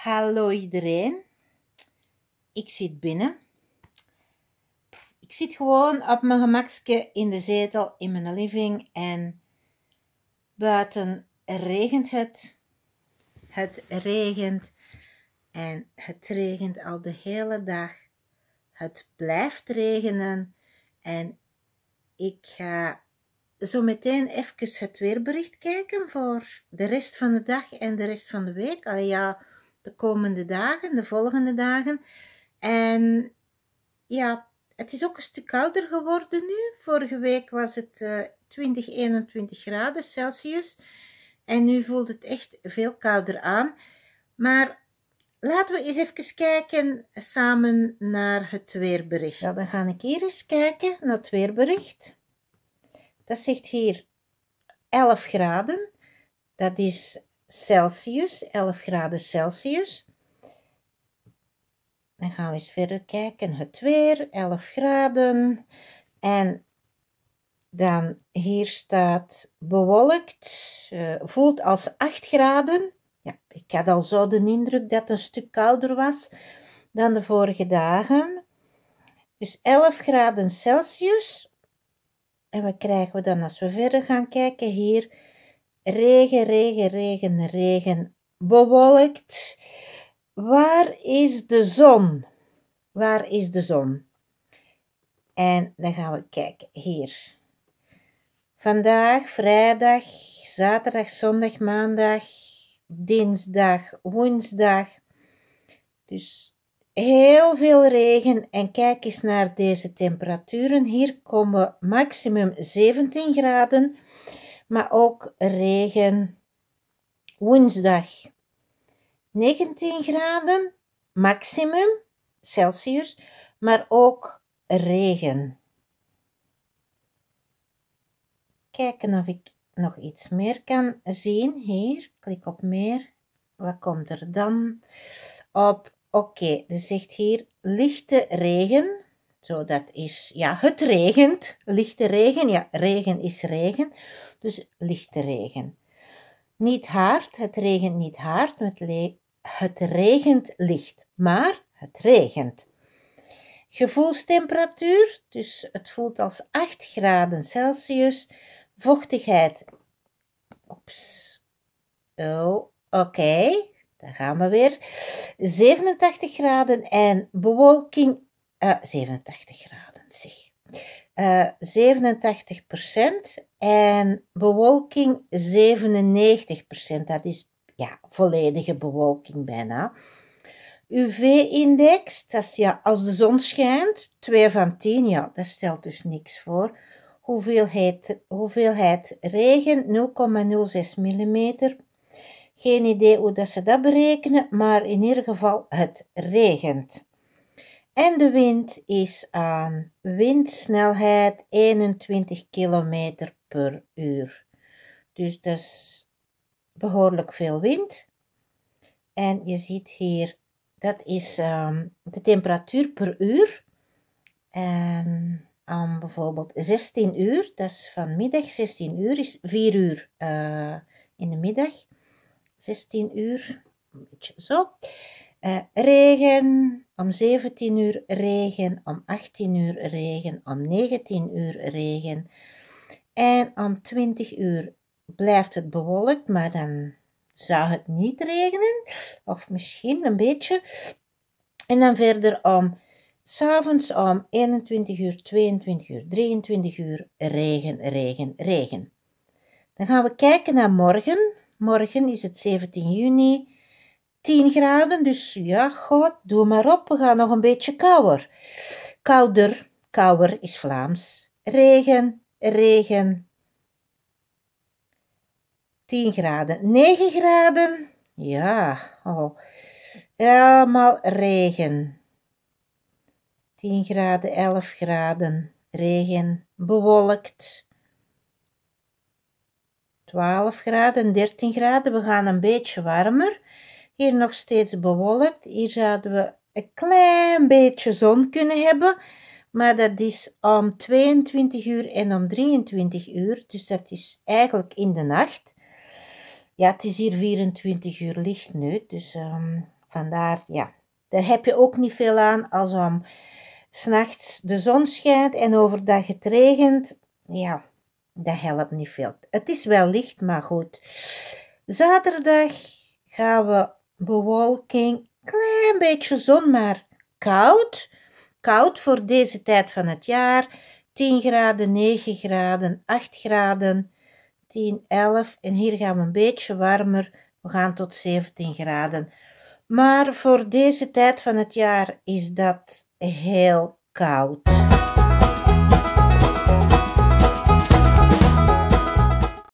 Hallo iedereen. Ik zit binnen. Ik zit gewoon op mijn gemakje in de zetel in mijn living en buiten regent het. Het regent en het regent al de hele dag. Het blijft regenen en ik ga zo meteen even het weerbericht kijken voor de rest van de dag en de rest van de week. Al ja, de komende dagen, de volgende dagen. En ja, het is ook een stuk kouder geworden nu. Vorige week was het uh, 20, 21 graden Celsius. En nu voelt het echt veel kouder aan. Maar laten we eens even kijken samen naar het weerbericht. Ja, dan ga ik hier eens kijken naar het weerbericht. Dat zegt hier 11 graden. Dat is Celsius, 11 graden Celsius. Dan gaan we eens verder kijken. Het weer, 11 graden. En dan hier staat bewolkt, eh, voelt als 8 graden. Ja, ik had al zo de indruk dat het een stuk kouder was dan de vorige dagen. Dus 11 graden Celsius. En wat krijgen we dan als we verder gaan kijken hier? Regen, regen, regen, regen. Bewolkt. Waar is de zon? Waar is de zon? En dan gaan we kijken hier. Vandaag, vrijdag, zaterdag, zondag, maandag, dinsdag, woensdag. Dus heel veel regen. En kijk eens naar deze temperaturen. Hier komen maximum 17 graden maar ook regen. Woensdag 19 graden maximum Celsius, maar ook regen. Kijken of ik nog iets meer kan zien. Hier, klik op meer. Wat komt er dan? Op, oké, okay, er zegt hier lichte regen zo, dat is, ja, het regent, lichte regen. Ja, regen is regen, dus lichte regen. Niet hard, het regent niet hard, het, het regent licht, maar het regent. Gevoelstemperatuur, dus het voelt als 8 graden Celsius. Vochtigheid. Ops. Oh, oké. Daar gaan we weer. 87 graden en bewolking 87 eh, graden, zich, eh, 87 procent en bewolking 97 procent. Dat is ja, volledige bewolking bijna. UV-index, dat is ja, als de zon schijnt, 2 van 10, ja, dat stelt dus niks voor. Hoeveelheid, hoeveelheid regen, 0,06 mm. Geen idee hoe dat ze dat berekenen, maar in ieder geval, het regent. En de wind is aan windsnelheid 21 km per uur. Dus dat is behoorlijk veel wind. En je ziet hier, dat is ehm, de temperatuur per uur. En um, bijvoorbeeld 16 uur, dat is vanmiddag, 16 uur is 4 uur eh, in de middag. 16 uur, een beetje zo. Eh, regen, om 17 uur regen, om 18 uur regen, om 19 uur regen. En om 20 uur blijft het bewolkt, maar dan zou het niet regenen, of misschien een beetje. En dan verder om s'avonds om 21 uur, 22 uur, 23 uur regen, regen, regen. Dan gaan we kijken naar morgen. Morgen is het 17 juni. 10 graden, dus ja, goed, doe maar op, we gaan nog een beetje kouder. Kouder, kouder is Vlaams. Regen, regen. 10 graden, 9 graden, ja, oh. Allemaal regen. 10 graden, 11 graden, regen, bewolkt. 12 graden, 13 graden, we gaan een beetje warmer. Hier nog steeds bewolkt. Hier zouden we een klein beetje zon kunnen hebben. Maar dat is om 22 uur en om 23 uur. Dus dat is eigenlijk in de nacht. Ja, het is hier 24 uur licht nu. Dus ehm, vandaar, ja. Daar heb je ook niet veel aan als om 's nachts de zon schijnt en overdag het regent. Ja, dat helpt niet veel. Het is wel licht, maar goed. Zaterdag gaan we bewolking, klein beetje zon, maar koud. Koud voor deze tijd van het jaar. 10 graden, 9 graden, 8 graden, 10, 11. En hier gaan we een beetje warmer. We gaan tot 17 graden. Maar voor deze tijd van het jaar is dat heel koud.